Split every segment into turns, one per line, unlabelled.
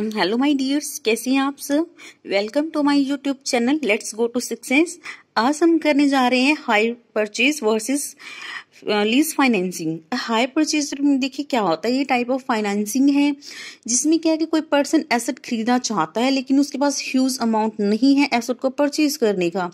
Hello my dears कैसी हैं आप सब welcome to my YouTube channel let's go to success आज हम करने जा रहे हैं hire purchase versus lease financing hire purchase में देखिए क्या होता है ये टाइप ऑफ फाइनेंसिंग है जिसमें क्या है कि कोई पर्सन एसेट खरीदना चाहता है लेकिन उसके पास ह्यूज अमाउंट नहीं है एसेट को परचेज करने का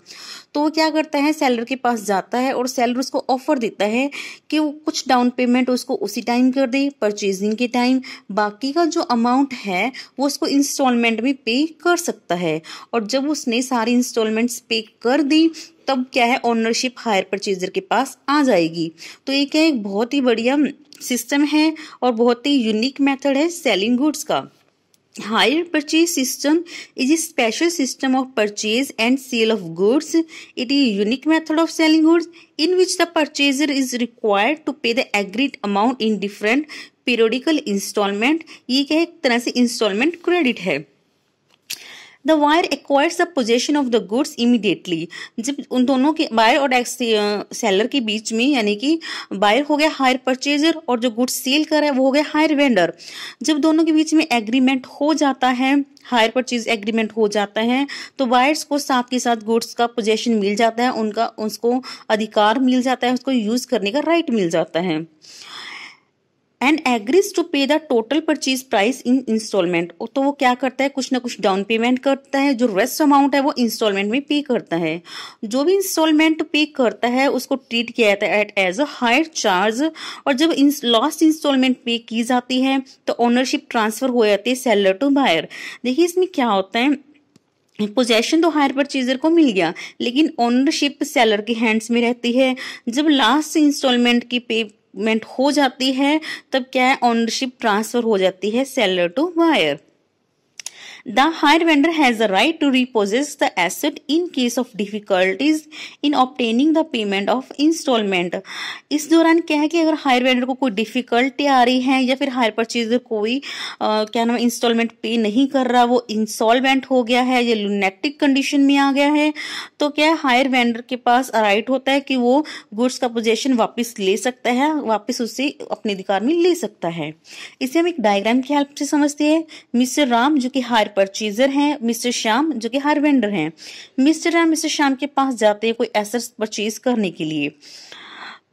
तो वो क्या करता है सेलर के पास जाता है और सेलर उसको ऑफर देता है कि वो कुछ डाउन पेमेंट उसको उसी टाइम कर दे परचेजिंग के टाइम बाकी का जो अमाउंट है वो उसको इंस्टॉलमेंट में पे कर सकता है और जब उसने सारी इंस्टॉलमेंट्स पे कर दी तब क्या है ओनरशिप हायर परचेजर के पास आ जाएगी तो ये क्या एक बहुत ही बढ़िया सिस्टम है और बहुत ही यूनिक मेथड है सेलिंग गुड्स का hire purchase system is a special system of purchase and sale of goods it is unique method of selling goods in which the purchaser is required to pay the agreed amount in different periodical installment ये क्या एक तरह से installment credit है the buyer acquires the possession of the goods immediately जब उन दोनों के बायर और सेलर के बीच में यानी कि बायर हो गया हायर परचेजर और जो गुड्स सेल कर रहा है वो हो गया हायर वेंडर जब दोनों के बीच में एग्रीमेंट हो जाता है हायर परचेज एग्रीमेंट हो जाता है तो बायर्स को साथ के साथ गुड्स का पोजेशन मिल जाता है उनका उसको अधिकार मिल जाता है उसको यूज करने का राइट मिल जाता है and agrees to pay the total purchase price in installment तो वो क्या करता है कुछ ना कुछ डाउन पेमेंट करता है जो रेस्ट अमाउंट है वो इंस्टॉलमेंट में पे करता है जो भी इंस्टॉलमेंट पे करता है उसको ट्रीट किया जाता है at as a hire charge और जब लास्ट इंस्टॉलमेंट पे की जाती है तो ओनरशिप ट्रांसफर हो जाती है सेलर टू बायर देखिए इसमें क्या होता है पोजेशन तो हायर परचेजर को मिल गया लेकिन ओनरशिप सेलर के हैंड्स में रहती है जब लास्ट इंस्टॉलमेंट की पे डेवलपमेंट हो जाती है तब क्या है ऑनरशिप ट्रांसफर हो जाती है seller to buyer The hire vendor has the right to repossess the asset in case of difficulties in obtaining the payment of installment. इस दौरान क्या है कि अगर हायर वेंडर को कोई डिफिकल्टी आ रही है या फिर हायर परचेजर कोई क्या नाम इंस्टॉलमेंट पे नहीं कर रहा वो इंस्टॉलमेंट हो गया है या लुनेटिक कंडीशन में आ गया है तो क्या हायर वेंडर के पास राइट होता है कि वो गुड्स का पोजेशन वापस ले सकता है वापस उसे अपने अधिकार में ले सकता है इसे हम एक डायग्राम की हेल्प से समझते हैं मिस्टर राम जो कि हायर परचेजर हैं मिस्टर श्याम जो कि हर वेंडर हैं मिस्टर एंड मिस्टर श्याम के पास जाते हैं कोई एसेट्स परचेज करने के लिए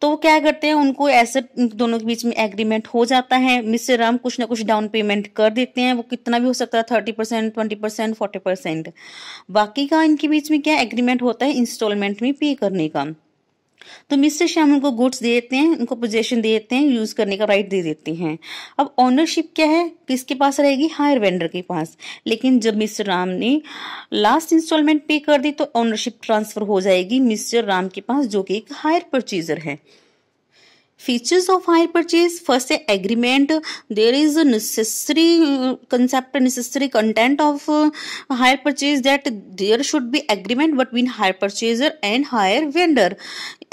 तो वो क्या करते हैं उनको ऐसे दोनों के बीच में एग्रीमेंट हो जाता है मिस्टर राम कुछ ना कुछ डाउन पेमेंट कर देते हैं वो कितना भी हो सकता है thirty percent twenty percent forty percent बाकी का इनके बीच में क्या एग्रीमेंट होता है इंस्टॉलमेंट में पे करने का तो मिस्टर श्याम उनको गुड्स दे देते हैं उनको पोजेशन दे देते हैं यूज करने का राइट दे देते हैं अब ऑनरशिप क्या है किसके पास रहेगी हायर वेंडर के पास लेकिन जब मिस्टर राम ने लास्ट इंस्टॉलमेंट पे कर दी तो ऑनरशिप ट्रांसफर हो जाएगी मिस्टर राम के पास जो कि एक हायर परचेजर है features of hire purchase first है agreement there is necessary concept necessary content of hire purchase that there should be agreement between hire purchaser and hire vendor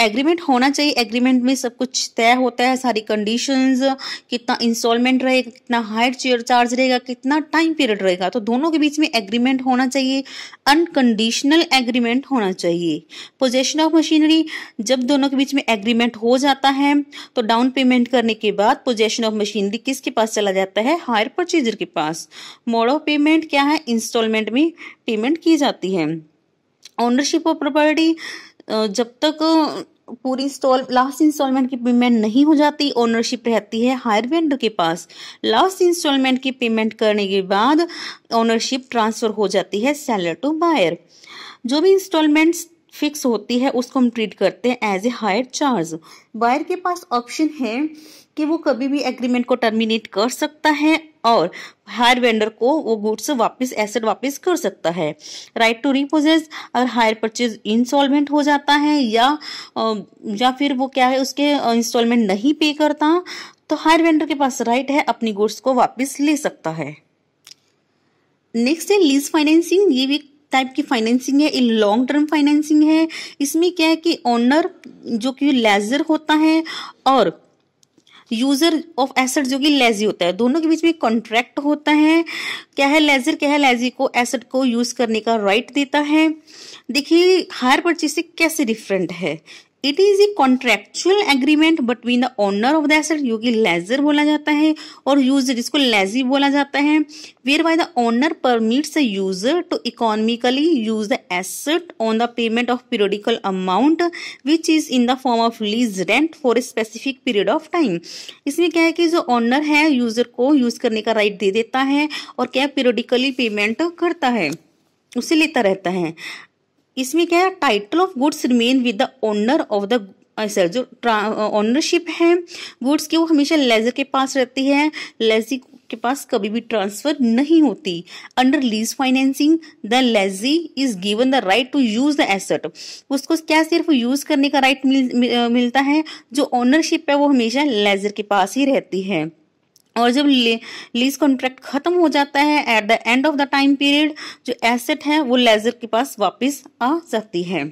agreement होना चाहिए एग्रीमेंट में सब कुछ तय होता है सारी कंडीशंस कितना इंस्टॉलमेंट रहेगा कितना हायर चेयर चार्ज रहेगा कितना टाइम पीरियड रहेगा तो दोनों के बीच में एग्रीमेंट होना चाहिए अनकंडीशनल एग्रीमेंट होना चाहिए पोजेशन ऑफ मशीनरी जब दोनों के बीच में एग्रीमेंट हो जाता है तो डाउन पेमेंट करने के बाद पोजेशन ऑफ मशीनरी किसके पास चला जाता है हायर परचेजर के पास मोड ऑफ पेमेंट क्या है इंस्टॉलमेंट में पेमेंट की जाती है ओनरशिप ऑफ प्रॉपर्टी जब तक पूरी इंस्टॉल लास्ट इंस्टॉलमेंट की पेमेंट नहीं हो जाती ओनरशिप रहती है हायर वेंडर के पास लास्ट इंस्टॉलमेंट की पेमेंट करने के बाद ओनरशिप ट्रांसफर हो जाती है सेलर टू बायर जो भी इंस्टॉलमेंट्स फिक्स होती है उसको हम ट्रीट करते हैं as a hire charge buyer के पास ऑप्शन है कि वो कभी भी एग्रीमेंट को टर्मिनेट कर सकता है और हायर वेंडर को वो गुड्स वापस एसेट वापस कर सकता है राइट टू रिपोजेस अगर हायर परचेज इंस्टॉलमेंट हो जाता है या या फिर वो क्या है उसके इंस्टॉलमेंट नहीं पे करता तो हायर वेंडर के पास राइट है अपनी गुड्स को वापस ले सकता है नेक्स्ट है लीज फाइनेंसिंग ये भी टाइप की फाइनेंसिंग है लॉन्ग टर्म फाइनेंसिंग है इसमें क्या है कि ओनर जो कि लेजर होता है और यूजर ऑफ एसेट जो कि लेजी होता है दोनों के बीच में कॉन्ट्रैक्ट होता है क्या है लेजर क्या है लेजी को एसेट को यूज करने का राइट देता है देखिए हायर परचेसिंग कैसे डिफरेंट है it is a contractual agreement between the owner of the asset जो कि लेजर बोला जाता है और यूजर जिसको लेजी बोला जाता है whereby the owner permits the user to economically use the asset on the payment of periodical amount which is in the form of lease rent for a specific period of time इसमें क्या है कि जो owner है user को use करने का right they देता है और क्या पीरियडिकली पेमेंट करता है उसे लेता रहता है इसमें क्या है title of goods remain with the owner of the sir जो ओनरशिप है गुड्स की वो हमेशा लेजर के पास रहती है लेजी के पास कभी भी ट्रांसफर नहीं होती under lease financing the lessee is given the right to use the asset उसको क्या सिर्फ यूज करने का राइट मिल, मिलता है जो ओनरशिप है वो हमेशा लेजर के पास ही रहती है और जब लीज कॉन्ट्रैक्ट खत्म हो जाता है at the end of the time period जो एसेट है वो लेजर के पास वापस आ जाती है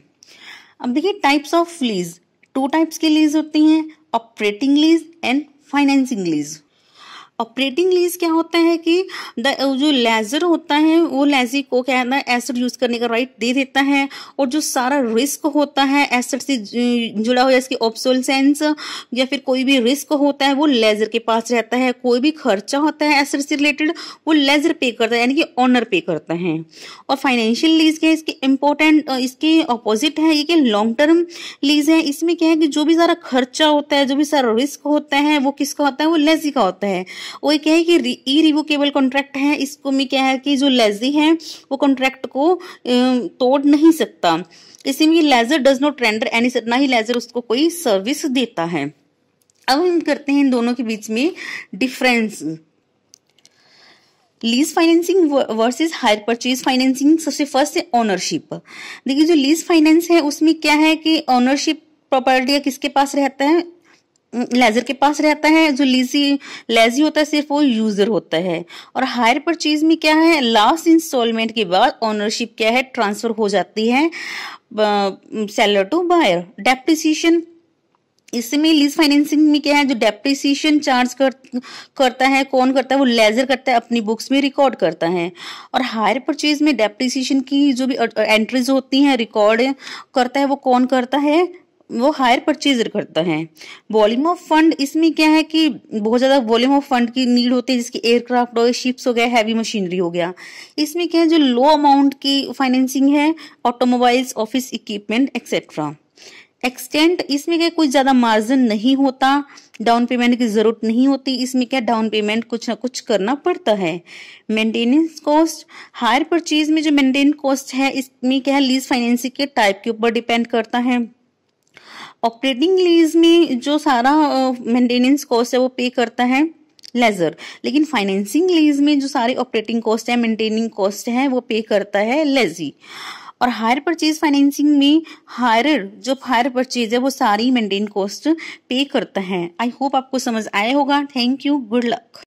अब देखिए types of lease two types की लीज होती हैं operating lease and financing lease operating lease क्या होता है कि द जो लेजर होता है वो लेजी को क्या है ना एसिड यूज करने का राइट दे देता है और जो सारा रिस्क होता है एसिड से जुड़ा हुआ इसकी ऑप्सोलसेंस या फिर कोई भी रिस्क होता है वो लेजर के पास रहता है कोई भी खर्चा होता है एसिड से रिलेटेड वो लेजर पे करता है यानी कि ऑनर पे करता है और फाइनेंशियल लीज क्या है इसके इम्पोर्टेंट इसके अपोजिट है ये कि लॉन्ग टर्म लीज है इसमें क्या है कि जो भी सारा खर्चा होता है जो भी सारा रिस्क होता है वो किसका होता है वो लेजी का होता है वो ये क्या है कि ई रिवोकेबल कॉन्ट्रैक्ट है इसको में क्या है कि जो लेजी है वो कॉन्ट्रैक्ट को तोड़ नहीं सकता इसी में lessor does not render any ना ही लेजर उसको कोई सर्विस देता है अब हम करते हैं इन दोनों के बीच में difference lease financing versus hire purchase financing सबसे फर्स्ट है ओनरशिप देखिए जो लीज फाइनेंस है उसमें क्या है कि ओनरशिप प्रॉपर्टी किसके पास रहता है लेजर के पास रहता है जो लीजी लेजी होता है सिर्फ वो यूजर होता है और हायर परचेज में क्या है लास्ट इंस्टॉलमेंट के बाद ओनरशिप क्या है ट्रांसफर हो जाती है सेलर टू बायर डेप्टिसन इसमें लीज फाइनेंसिंग में क्या है जो डेप्रिसिएशन चार्ज कर करता है कौन करता है वो लेजर करता है अपनी बुक्स में रिकॉर्ड करता है और हायर परचेज में डेप्रिसिएशन की जो भी एंट्रीज uh, होती हैं रिकॉर्ड करता है वो कौन करता है वो हायर परचेज करता है वॉल्यूम ऑफ फंड इसमें क्या है कि बहुत ज़्यादा वॉल्यूम ऑफ फंड की नीड होती है जिसकी एयरक्राफ्ट हो गए शिप्स हो गए हैवी मशीनरी हो गया इसमें क्या है जो लो अमाउंट की फाइनेंसिंग है automobiles office equipment etcetera extent इसमें क्या कुछ ज़्यादा मार्जिन नहीं होता डाउन पेमेंट की ज़रूरत नहीं होती इसमें क्या डाउन पेमेंट कुछ ना कुछ करना पड़ता है मेंटेनेंस कॉस्ट हायर परचेज में जो मेंटेन कॉस्ट है इसमें क्या है लीज फाइनेंसिंग के टाइप के ऊपर डिपेंड करता है ऑपरेटिंग लीज में जो सारा मेंटेनेंस कॉस्ट है वो पे करता है लेजर लेकिन फाइनेंसिंग लीज में जो सारे ऑपरेटिंग कॉस्ट है मेंटेनिंग कॉस्ट है वो पे करता है लेजी और हायर परचेज फाइनेंसिंग में हायर जो हायर परचेज है वो सारी मेंटेन कॉस्ट पे करता है आई होप आपको समझ आया होगा थैंक यू गुड लक